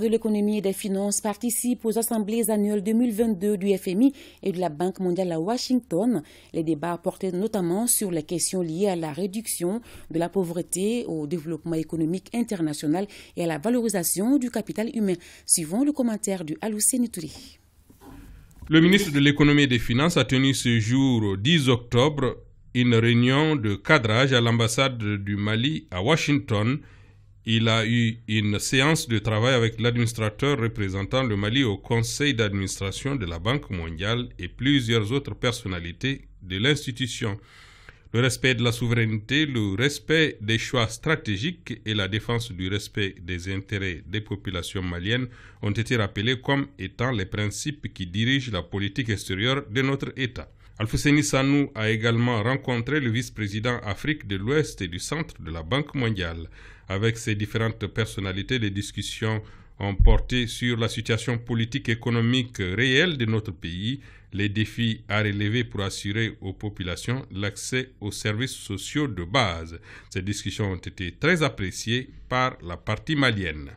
de l'économie et des finances participe aux assemblées annuelles 2022 du FMI et de la Banque mondiale à Washington. Les débats portaient notamment sur les questions liées à la réduction de la pauvreté, au développement économique international et à la valorisation du capital humain. Suivons le commentaire du Aloussé Nitouri. Le ministre de l'économie et des finances a tenu ce jour 10 octobre une réunion de cadrage à l'ambassade du Mali à Washington il a eu une séance de travail avec l'administrateur représentant le Mali au conseil d'administration de la Banque mondiale et plusieurs autres personnalités de l'institution. Le respect de la souveraineté, le respect des choix stratégiques et la défense du respect des intérêts des populations maliennes ont été rappelés comme étant les principes qui dirigent la politique extérieure de notre État al-fuseni Sanou a également rencontré le vice-président Afrique de l'Ouest et du Centre de la Banque mondiale. Avec ces différentes personnalités, les discussions ont porté sur la situation politique et économique réelle de notre pays, les défis à relever pour assurer aux populations l'accès aux services sociaux de base. Ces discussions ont été très appréciées par la partie malienne.